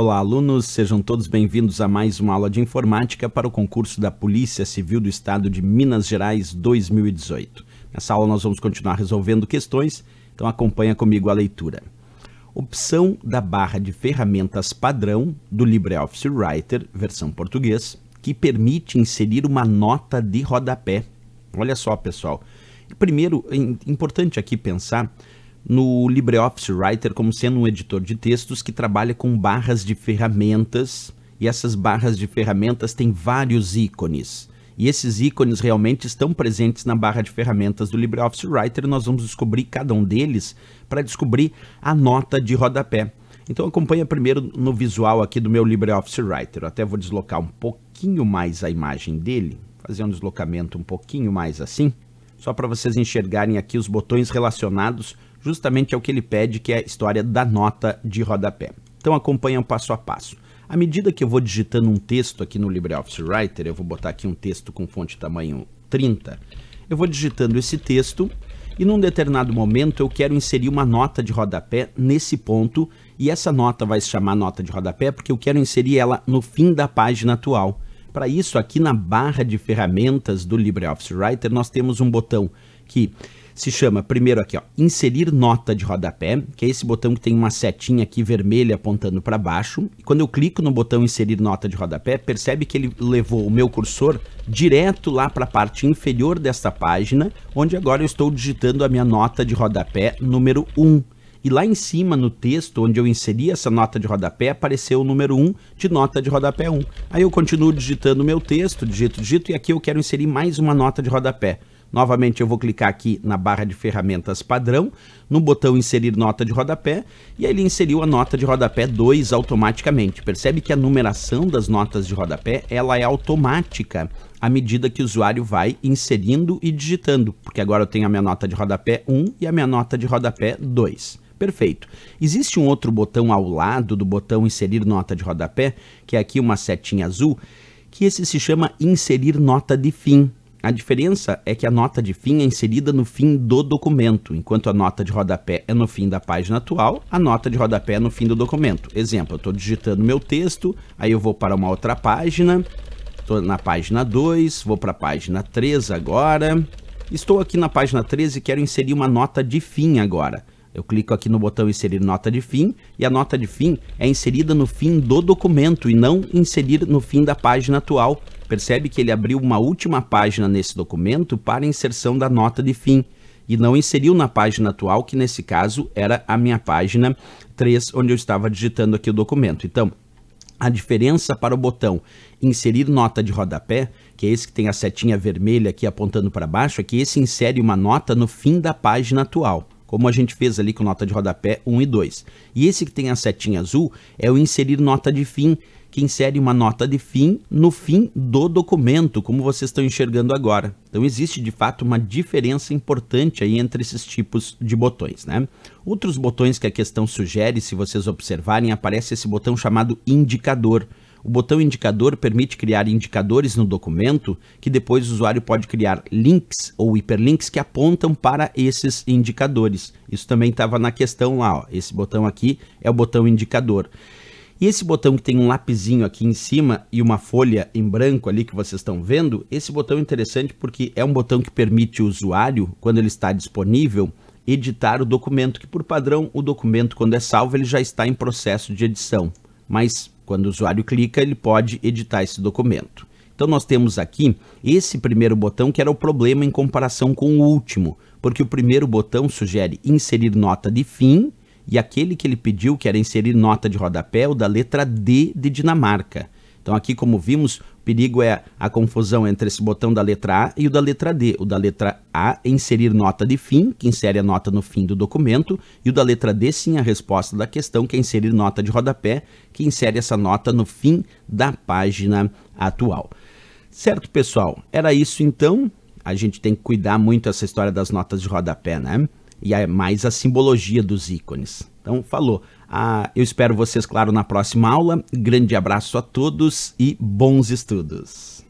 Olá, alunos, sejam todos bem-vindos a mais uma aula de informática para o concurso da Polícia Civil do Estado de Minas Gerais 2018. Nessa aula nós vamos continuar resolvendo questões, então acompanha comigo a leitura. Opção da barra de ferramentas padrão do LibreOffice Writer, versão português, que permite inserir uma nota de rodapé. Olha só, pessoal. Primeiro, é importante aqui pensar no LibreOffice Writer como sendo um editor de textos que trabalha com barras de ferramentas e essas barras de ferramentas têm vários ícones. E esses ícones realmente estão presentes na barra de ferramentas do LibreOffice Writer nós vamos descobrir cada um deles para descobrir a nota de rodapé. Então acompanha primeiro no visual aqui do meu LibreOffice Writer. Eu até vou deslocar um pouquinho mais a imagem dele, fazer um deslocamento um pouquinho mais assim, só para vocês enxergarem aqui os botões relacionados justamente é o que ele pede, que é a história da nota de rodapé. Então acompanha o passo a passo. À medida que eu vou digitando um texto aqui no LibreOffice Writer, eu vou botar aqui um texto com fonte tamanho 30, eu vou digitando esse texto e num determinado momento eu quero inserir uma nota de rodapé nesse ponto e essa nota vai se chamar nota de rodapé porque eu quero inserir ela no fim da página atual. Para isso, aqui na barra de ferramentas do LibreOffice Writer, nós temos um botão que se chama, primeiro aqui, ó, inserir nota de rodapé, que é esse botão que tem uma setinha aqui vermelha apontando para baixo. E quando eu clico no botão inserir nota de rodapé, percebe que ele levou o meu cursor direto lá para a parte inferior desta página, onde agora eu estou digitando a minha nota de rodapé número 1. E lá em cima, no texto onde eu inseri essa nota de rodapé, apareceu o número 1 de nota de rodapé 1. Aí eu continuo digitando o meu texto, digito, digito, e aqui eu quero inserir mais uma nota de rodapé. Novamente eu vou clicar aqui na barra de ferramentas padrão, no botão inserir nota de rodapé, e ele inseriu a nota de rodapé 2 automaticamente. Percebe que a numeração das notas de rodapé ela é automática à medida que o usuário vai inserindo e digitando, porque agora eu tenho a minha nota de rodapé 1 e a minha nota de rodapé 2. Perfeito. Existe um outro botão ao lado do botão inserir nota de rodapé, que é aqui uma setinha azul, que esse se chama inserir nota de fim. A diferença é que a nota de fim é inserida no fim do documento, enquanto a nota de rodapé é no fim da página atual, a nota de rodapé é no fim do documento. Exemplo, eu estou digitando meu texto, aí eu vou para uma outra página, estou na página 2, vou para a página 3 agora. Estou aqui na página 13 e quero inserir uma nota de fim agora. Eu clico aqui no botão inserir nota de fim e a nota de fim é inserida no fim do documento e não inserir no fim da página atual, Percebe que ele abriu uma última página nesse documento para inserção da nota de fim e não inseriu na página atual, que nesse caso era a minha página 3, onde eu estava digitando aqui o documento. Então, a diferença para o botão inserir nota de rodapé, que é esse que tem a setinha vermelha aqui apontando para baixo, é que esse insere uma nota no fim da página atual, como a gente fez ali com nota de rodapé 1 e 2. E esse que tem a setinha azul é o inserir nota de fim, que insere uma nota de fim no fim do documento, como vocês estão enxergando agora. Então existe de fato uma diferença importante aí entre esses tipos de botões, né? Outros botões que a questão sugere, se vocês observarem, aparece esse botão chamado indicador. O botão indicador permite criar indicadores no documento que depois o usuário pode criar links ou hiperlinks que apontam para esses indicadores. Isso também estava na questão lá, ó. esse botão aqui é o botão indicador. E esse botão que tem um lapizinho aqui em cima e uma folha em branco ali que vocês estão vendo, esse botão é interessante porque é um botão que permite o usuário, quando ele está disponível, editar o documento, que por padrão o documento quando é salvo ele já está em processo de edição, mas quando o usuário clica ele pode editar esse documento. Então nós temos aqui esse primeiro botão que era o problema em comparação com o último, porque o primeiro botão sugere inserir nota de fim e aquele que ele pediu, que era inserir nota de rodapé, o da letra D de Dinamarca. Então, aqui, como vimos, o perigo é a confusão entre esse botão da letra A e o da letra D. O da letra A é inserir nota de fim, que insere a nota no fim do documento, e o da letra D, sim, a resposta da questão, que é inserir nota de rodapé, que insere essa nota no fim da página atual. Certo, pessoal? Era isso então. A gente tem que cuidar muito essa história das notas de rodapé, né? e é mais a simbologia dos ícones. Então, falou. Ah, eu espero vocês, claro, na próxima aula. Grande abraço a todos e bons estudos!